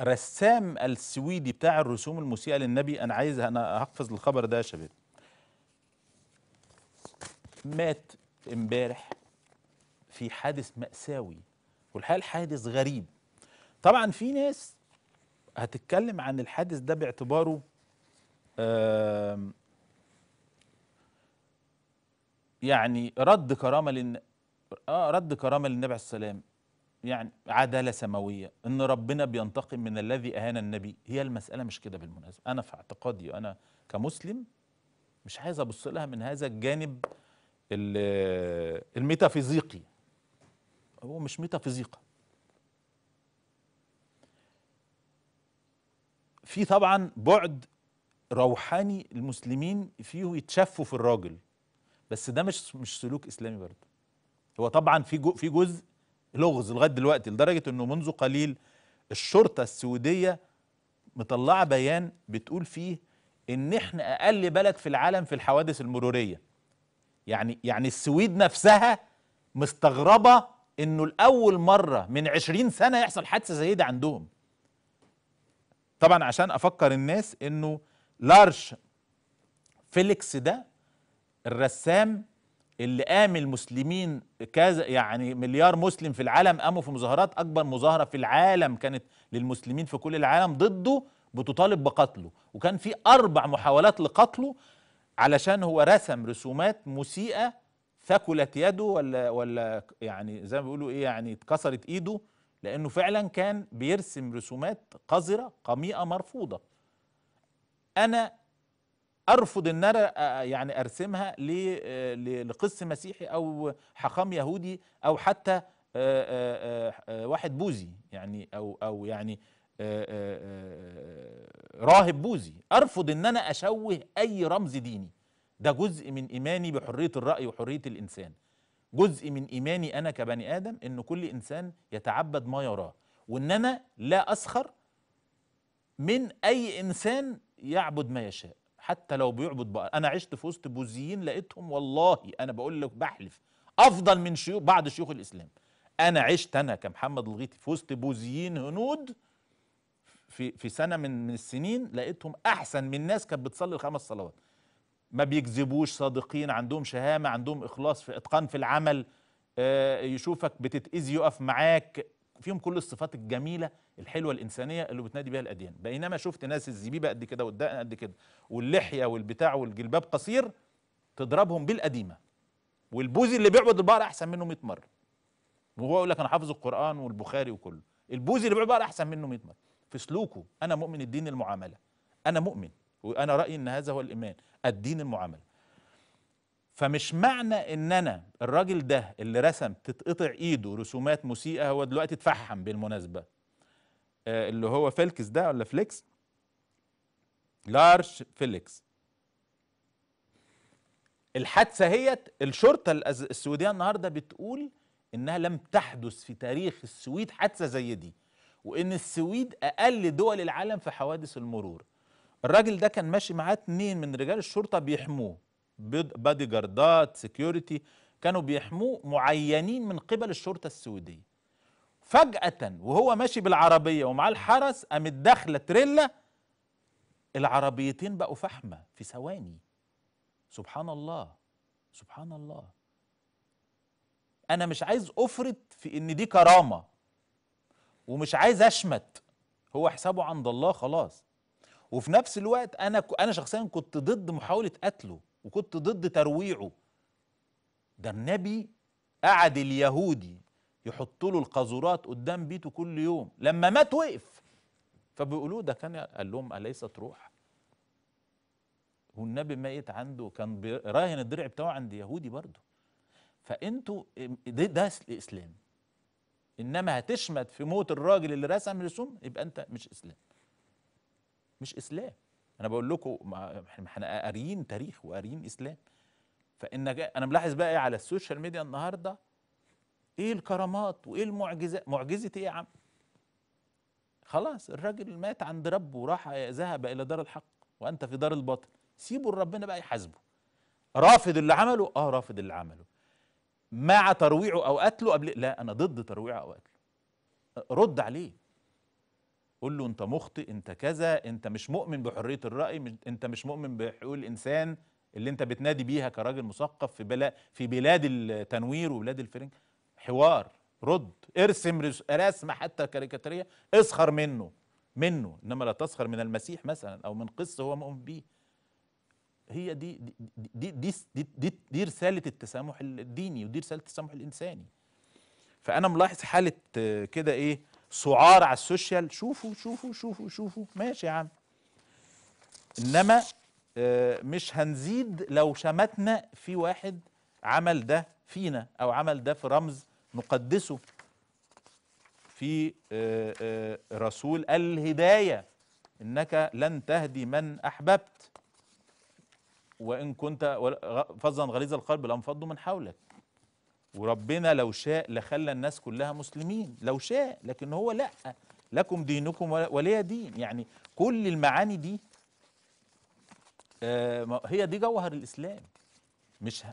رسام السويدي بتاع الرسوم المسيئه للنبي انا عايز انا أحفظ الخبر ده يا شباب مات امبارح في حادث مأساوي والحقيقه الحادث غريب طبعا في ناس هتتكلم عن الحادث ده باعتباره يعني رد كرامه للن... اه رد كرامه للنبي عليه السلام يعني عدالة سماوية إن ربنا بينتقم من الذي أهان النبي هي المسألة مش كده بالمناسبة أنا في اعتقادي أنا كمسلم مش عايز أبص لها من هذا الجانب الميتافيزيقي هو مش ميتافيزيقا في طبعا بعد روحاني المسلمين فيه يتشفوا في الراجل بس ده مش مش سلوك اسلامي برضه هو طبعا في في جزء لغز لغايه دلوقتي لدرجه انه منذ قليل الشرطه السعوديه مطلعه بيان بتقول فيه ان احنا اقل بلد في العالم في الحوادث المروريه يعني يعني السويد نفسها مستغربه انه لاول مره من 20 سنه يحصل حادثه زي دي عندهم طبعا عشان افكر الناس انه لارش فيليكس ده الرسام اللي قام المسلمين كذا يعني مليار مسلم في العالم قاموا في مظاهرات اكبر مظاهره في العالم كانت للمسلمين في كل العالم ضده بتطالب بقتله وكان في اربع محاولات لقتله علشان هو رسم رسومات مسيئه ثكلت يده ولا ولا يعني زي ما بيقولوا ايه يعني اتكسرت ايده لانه فعلا كان بيرسم رسومات قذره قميئه مرفوضه انا ارفض ان انا آه، آه، يعني ارسمها آه، لقس مسيحي او حقام يهودي او حتى واحد بوذي يعني او او يعني راهب بوذي ارفض ان انا اشوه اي رمز ديني ده جزء من ايماني بحريه الراي وحريه الانسان جزء من ايماني انا كبني ادم ان كل انسان يتعبد ما يراه وان انا لا اسخر من اي انسان يعبد ما يشاء حتى لو بيعبد بقى انا عشت في وسط بوذيين لقيتهم والله انا بقول لك بحلف افضل من شيوخ بعض شيوخ الاسلام انا عشت انا كمحمد الغيطي في وسط بوذيين هنود في في سنه من من السنين لقيتهم احسن من ناس كانت بتصلي الخمس صلوات ما بيكذبوش صادقين عندهم شهامه عندهم اخلاص في اتقان في العمل آه، يشوفك بتتاذي يقف معاك فيهم كل الصفات الجميله الحلوه الانسانيه اللي بتنادي بها الاديان بينما شفت ناس الزبيبه قد كده والدقن قد كده واللحيه والبتاع والجلباب قصير تضربهم بالقديمه والبوزي اللي بيعبد البقر احسن منه 100 مره وهو يقول لك انا حافظ القران والبخاري وكله البوزي اللي بيعبد البقر احسن منه 100 مره في سلوكه انا مؤمن الدين المعامله انا مؤمن وانا رايي ان هذا هو الايمان الدين المعامله فمش معنى ان انا الراجل ده اللي رسم تتقطع ايده رسومات مسيئه هو دلوقتي اتفحم بالمناسبه آه، اللي هو فيلكس ده ولا فليكس لارش فيليكس الحادثه هيت الشرطه السويديه النهارده بتقول انها لم تحدث في تاريخ السويد حادثه زي دي وان السويد اقل دول العالم في حوادث المرور الراجل ده كان ماشي معاه اتنين من رجال الشرطه بيحموه بادي جاردات سكيورتي كانوا بيحموه معينين من قبل الشرطه السويديه فجاه وهو ماشي بالعربيه ومعاه الحرس قامت داخله تريلا العربيتين بقوا فحمه في ثواني سبحان الله سبحان الله انا مش عايز افرط في ان دي كرامه ومش عايز اشمت هو حسابه عند الله خلاص وفي نفس الوقت انا انا شخصيا كنت ضد محاوله قتله وكنت ضد ترويعه ده النبي قعد اليهودي يحط له القاذورات قدام بيته كل يوم لما مات وقف فبيقولوا ده كان قال لهم اليست روح والنبي ميت عنده كان راهن الدرع بتاعه عند يهودي برضه فانتوا ده, ده الاسلام انما هتشمت في موت الراجل اللي رسم رسوم يبقى انت مش اسلام مش اسلام انا بقول لكم احنا قاريين تاريخ وقاريين اسلام فان انا ملاحظ بقى ايه على السوشيال ميديا النهارده ايه الكرامات وايه المعجزه معجزه ايه يا عم خلاص الراجل مات عند ربه وراح ذهب الى دار الحق وانت في دار الباطل سيبوا ربنا بقى يحاسبه رافض اللي عمله اه رافض اللي عمله مع ترويعه او قتله قبل لا انا ضد ترويعه او قتله رد عليه قول له انت مخطئ انت كذا انت مش مؤمن بحريه الراي انت مش مؤمن بحقوق الانسان اللي انت بتنادي بيها كراجل مثقف في بلا في بلاد التنوير وبلاد الفرنج حوار رد ارسم رسمه حتى كاريكاتيريه اسخر منه منه انما لا تسخر من المسيح مثلا او من قصه هو مؤمن بيه هي دي دي دي دي, دي, دي, دي رساله التسامح الديني ودي رساله التسامح الانساني فانا ملاحظ حاله كده ايه سعار على السوشيال شوفوا شوفوا شوفوا شوفوا ماشي يا عم انما آه، مش هنزيد لو شمتنا في واحد عمل ده فينا او عمل ده في رمز نقدسه في آه، آه، رسول الهدايه انك لن تهدي من احببت وان كنت فظا غليظ القلب لانفضوا من حولك وربنا لو شاء لخلى الناس كلها مسلمين لو شاء لكن هو لا لكم دينكم ولي دين يعني كل المعاني دي آه، هي دي جوهر الإسلام مش